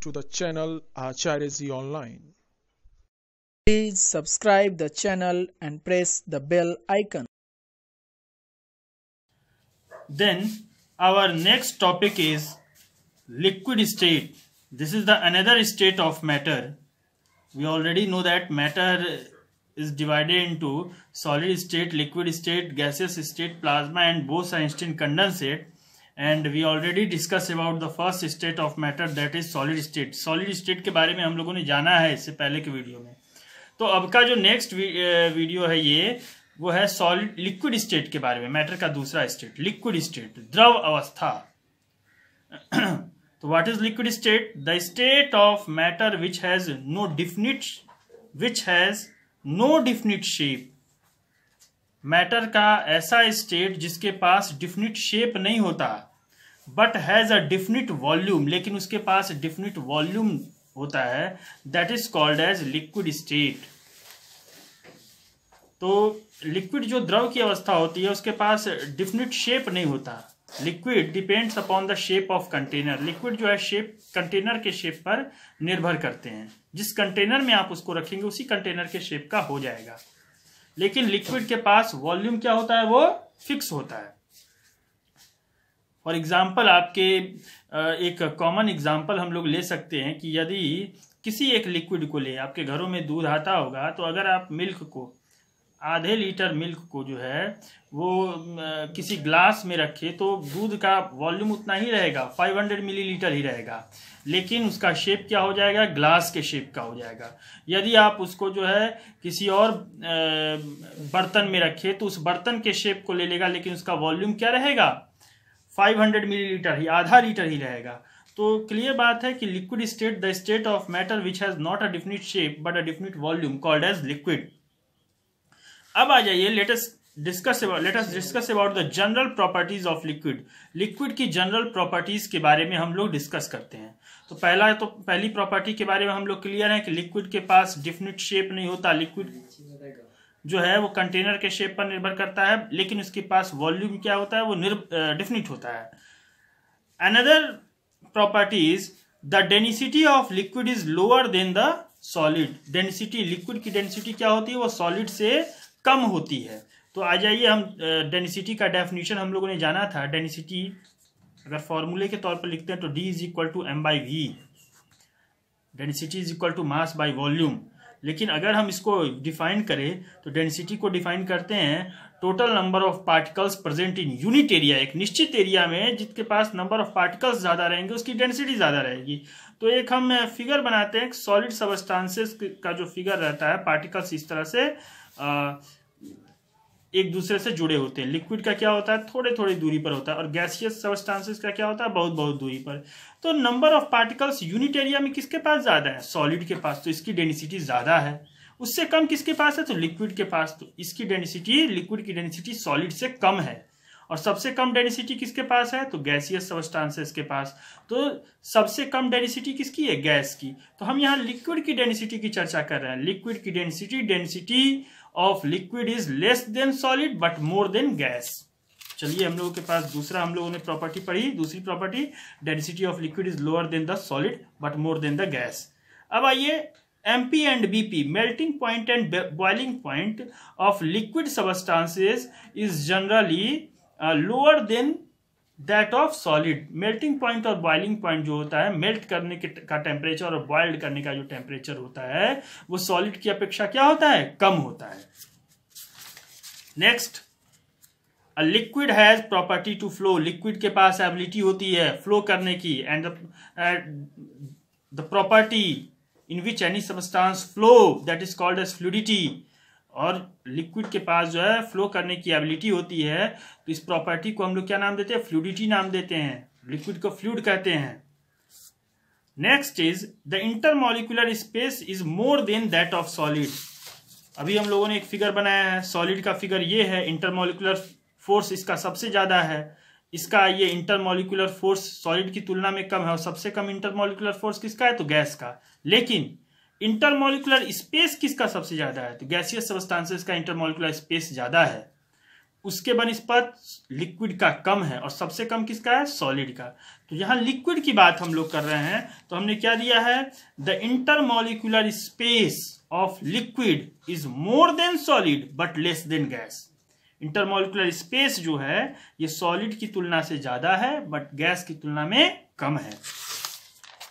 to the channel Acharyaji Online. Please subscribe the channel and press the bell icon. Then our next topic is liquid state. This is the another state of matter. We already know that matter is divided into solid state, liquid state, gaseous state, plasma and Bose-Einstein condensate. And we already discuss about the first state of matter that is solid state solid state के बारे में हम लोगों ने जाना है इससे पहले के वीडियो में तो अब का जो नेक्स्ट वीडियो है ये वो है सॉलिड लिक्विड स्टेट के बारे में मैटर का दूसरा स्टेट लिक्विड स्टेट द्रव अवस्था तो what is liquid state the state of matter which has no definite which has no definite shape matter का ऐसा स्टेट जिसके पास डिफिनिट शेप नहीं होता but has a definite volume लेकिन उसके पास डिफिनिट वॉल्यूम होता है that is called as liquid state तो लिक्विड जो द्रव की अवस्था होती है उसके पास डिफिनिट शेप नहीं होता liquid depends upon the shape of container liquid जो है शेप कंटेनर के शेप पर निर्भर करते हैं जिस कंटेनर में आप उसको रखेंगे उसी कंटेनर के शेप का हो जाएगा लेकिन लिक्विड के पास वॉल्यूम क्या होता है वो फिक्स होता है फॉर एग्जाम्पल आपके एक कॉमन एग्जाम्पल हम लोग ले सकते हैं कि यदि किसी एक लिक्विड को ले आपके घरों में दूध आता होगा तो अगर आप मिल्क को आधे लीटर मिल्क को जो है वो किसी ग्लास में रखे तो दूध का वॉल्यूम उतना ही रहेगा 500 मिलीलीटर ही रहेगा लेकिन उसका शेप क्या हो जाएगा ग्लास के शेप का हो जाएगा यदि आप उसको जो है किसी और बर्तन में रखे तो उस बर्तन के शेप को ले लेगा लेकिन उसका वॉल्यूम क्या रहेगा 500 मिलीलीटर ही आधा लीटर ही रहेगा तो क्लियर बात है कि liquid state the state of matter which has not a definite shape but a definite volume called as liquid अब आ जाइए latest discuss latest discuss about the general properties of liquid liquid की general properties के बारे में हम लोग discuss करते हैं तो पहला तो पहली प्रॉपर्टी के बारे में हम लोग क्लियर है कि लिक्विड के पास डिफिनिट शेप नहीं होता लिक्विड जो है वो कंटेनर के शेप पर निर्भर करता है लेकिन उसके पास वॉल्यूम क्या होता है वो डिफिनिट होता है another properties the density of liquid is lower than the solid density liquid की डेंसिटी क्या होती है वो सॉलिड से कम होती है तो आ जाइए हम डेंसिटी का डेफिनेशन हम लोगों ने जाना था डेंसिटी अगर फॉर्मूले के तौर पर लिखते हैं तो D is equal to M by V density is equal to mass by volume लेकिन अगर हम इसको डिफाइन करें तो डेंसिटी को डिफाइन करते हैं total number of particles present in unit area एक निश्चित एरिया में जिसके पास नंबर ऑफ पार्टिकल्स ज़्यादा रहेंगे उसकी डेंसिटी ज़्यादा रहेगी तो एक हम फिगर बनाते हैं सॉलिड सबस्टांसेस का जो फिगर रहता है पार्टिकल्स इस तरह से आ, एक दूसरे से जुड़े होते हैं लिक्विड का क्या होता है थोड़े थोड़ी दूरी पर होता है और गैसियस सबस्टांसिस का क्या होता है बहुत बहुत दूरी पर तो number of particles unit area में किसके पास ज़्यादा है सॉलिड के पास तो इसकी डेंसिटी ज़्यादा है उससे कम किसके पास है तो लिक्विड के पास तो इसकी डेंसिटी लिक्विड की डेंसिटी सॉलिड से कम है और सबसे कम डेंसिटी किसके पास है तो गैसियस सबस्टांसेस के पास तो सबसे कम डेंसिटी किसकी है गैस की तो हम यहाँ लिक्विड की डेंसिटी की चर्चा कर रहे हैं लिक्विड की density density of liquid is less than solid but more than gas चलिए हम लोगों के पास दूसरा हम लोगों ने प्रॉपर्टी पढ़ी दूसरी property density of liquid is lower than the solid but more than the gas अब आइए MP and BP melting point and boiling point of liquid substances is generally lower than that of solid melting point और boiling point जो होता है melt करने के का temperature और बॉइल्ड करने का जो टेम्परेचर होता है वो सॉलिड की अपेक्षा क्या होता है कम होता है next a liquid has property to flow liquid के पास एबिलिटी होती है फ्लो करने की and the property in which any substance flow that is called as fluidity और लिक्विड के पास जो है फ्लो करने की एबिलिटी होती है तो इस प्रॉपर्टी को हम लोग क्या नाम देते हैं फ्लूडिटी नाम देते हैं लिक्विड को फ्लूड कहते हैं next is the intermolecular space is more than that of solid अभी हम लोगों ने एक फिगर बनाया है सॉलिड का फिगर ये है इंटरमोलिकुलर फोर्स इसका सबसे ज़्यादा है इसका ये इंटरमोलिकुलर फोर्स सॉलिड की तुलना में कम है और सबसे कम इंटरमोलिकुलर फोर्स किसका है तो गैस का लेकिन इंटरमोलिकुलर स्पेस किसका सबसे ज्यादा है तो गैसियस सबस्टांसेस का इंटरमोलिकुलर स्पेस ज्यादा है उसके बनस्पत लिक्विड का कम है और सबसे कम किसका है सॉलिड का तो यहाँ लिक्विड की बात हम लोग कर रहे हैं तो हमने क्या दिया है the intermolecular space of liquid is more than solid but less than gas intermolecular space जो है ये सॉलिड की तुलना से ज्यादा है बट गैस की तुलना में कम है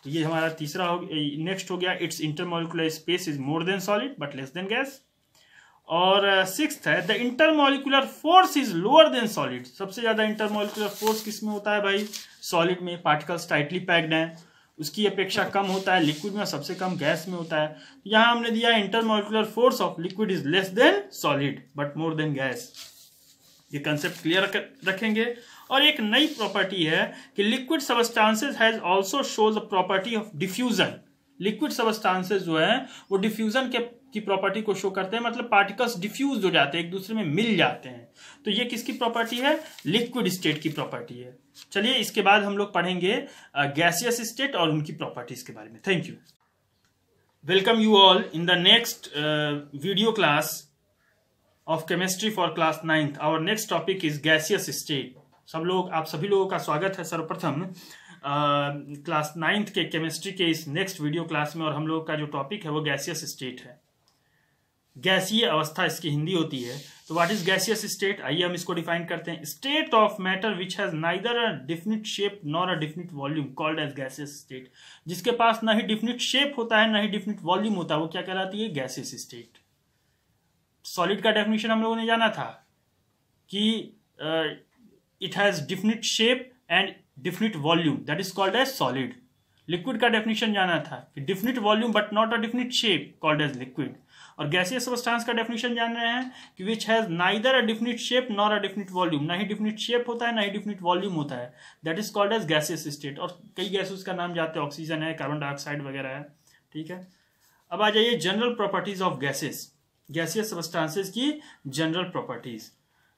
तो ये हमारा तीसरा हो नेक्स्ट हो गया it's intermolecular space is more than solid but less than gas और सिक्स uh, है the intermolecular force is lower than solid सबसे ज़्यादा इंटरमोलिकुलर फोर्स किस में होता है भाई सॉलिड में पार्टिकल्स टाइटली पैक्ड हैं उसकी अपेक्षा कम होता है लिक्विड में सबसे कम गैस में होता है तो यहाँ हमने दिया intermolecular force of liquid is less than solid but more than gas ये कंसेप्ट क्लियर रखेंगे और एक नई प्रॉपर्टी है कि liquid substances has also shows the property of diffusion liquid substances जो है वो डिफ्यूजन के की प्रॉपर्टी को शो करते हैं मतलब पार्टिकल्स डिफ्यूज हो जाते हैं एक दूसरे में मिल जाते हैं तो ये किसकी प्रॉपर्टी है लिक्विड स्टेट की प्रॉपर्टी है चलिए इसके बाद हम लोग पढ़ेंगे गैसियस uh, स्टेट और उनकी प्रॉपर्टीज के बारे में thank you welcome you all in the next video class of chemistry for class ninth our next topic is gaseous state सब लोग आप सभी लोगों का स्वागत है सर्वप्रथम क्लास नाइन्थ के केमिस्ट्री के इस नेक्स्ट वीडियो क्लास में और हम लोग का जो टॉपिक है वो गैसियस स्टेट है गैसीय अवस्था इसकी हिंदी होती है तो व्हाट इज गैसियस स्टेट आइए हम इसको डिफाइन करते हैं state of matter which has neither a definite shape nor a definite volume called as gaseous state जिसके पास ना ही डिफिनिट शेप होता है ना ही डिफिनिट वॉल्यूम होता है वो क्या कहलाती है गैसियस स्टेट सॉलिड का डेफिनेशन हम लोगों ने जाना था कि it has definite shape and definite volume that is called as solid liquid का डेफिनेशन जाना था कि definite volume but not a definite shape called as liquid और गैसियस सब्सटेंस का डेफिनेशन जान रहे हैं कि which has neither a definite shape nor a definite volume ना ही डिफिनिट शेप होता है ना ही डिफिनिट वॉल्यूम होता है that is called as gaseous state और कई गैसेस का नाम जाते हैं ऑक्सीजन है कार्बन डाइऑक्साइड वगैरह है ठीक है अब आ जाइए general properties of gases gaseous substances की जनरल प्रॉपर्टीज़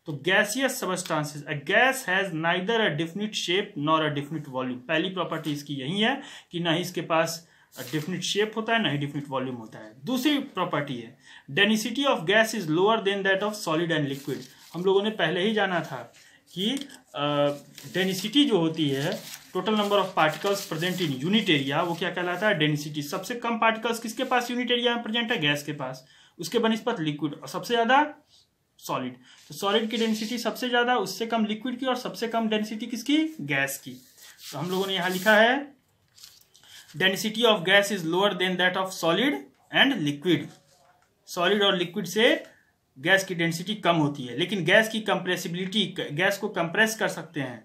तो gaseous substances a gas has neither a definite shape nor a definite volume पहली प्रॉपर्टी इसकी यही है कि ना ही इसके पास डिफिनिट शेप होता है ना ही डिफिनिट वॉल्यूम होता है दूसरी प्रॉपर्टी है density of gas is lower than that of solid and liquid हम लोगों ने पहले ही जाना था कि डेनिसिटी uh, जो होती है total number of particles present in unit area वो क्या कहलाता है डेनिसिटी सबसे कम पार्टिकल्स किसके पास यूनिट एरिया में प्रेजेंट है गैस के पास उसके बनस्पत लिक्विड और सबसे ज़्यादा सॉलिड तो सॉलिड की डेंसिटी सबसे ज़्यादा उससे कम लिक्विड की और सबसे कम डेंसिटी किसकी गैस की तो हम लोगों ने यहाँ लिखा है density of gas is lower than that of solid and liquid solid और लिक्विड से गैस की डेंसिटी कम होती है लेकिन गैस की कंप्रेसिबिलिटी गैस को कंप्रेस कर सकते हैं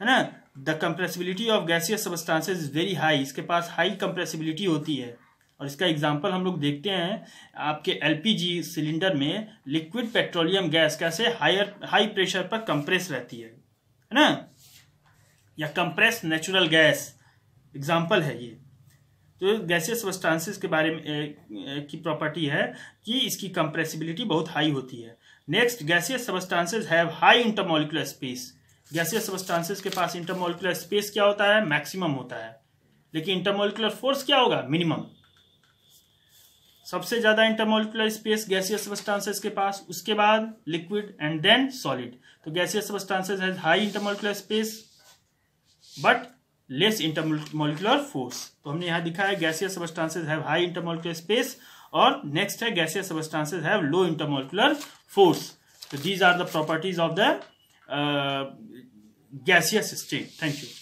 है ना the compressibility of gaseous substances is very high इसके पास हाई कंप्रेसिबिलिटी होती है और इसका एग्जाम्पल हम लोग देखते हैं आपके एलपीजी सिलेंडर में लिक्विड पेट्रोलियम गैस कैसे हायर हाई प्रेशर पर कंप्रेस रहती है है ना या कंप्रेस नेचुरल गैस एग्जाम्पल है ये तो गैसियस सब्सटेंसेस के बारे में ए, ए, की प्रॉपर्टी है कि इसकी कंप्रेसिबिलिटी बहुत हाई होती है next gaseous substances have high intermolecular space gaseous substances के पास इंटरमोलिकुलर स्पेस क्या होता है मैक्सिमम होता है लेकिन इंटरमोलिकुलर फोर्स क्या होगा मिनिमम सबसे ज्यादा इंटरमोलिकुलर स्पेस गैसियस सबस्टांसेस के पास उसके बाद लिक्विड एंड देन सॉलिड तो gaseous substances has high intermolecular space but less intermolecular force तो हमने यहां दिखा है gaseous substances have high intermolecular space और नेक्स्ट है gaseous substances have low intermolecular force तो these are the properties of the gaseous state thank you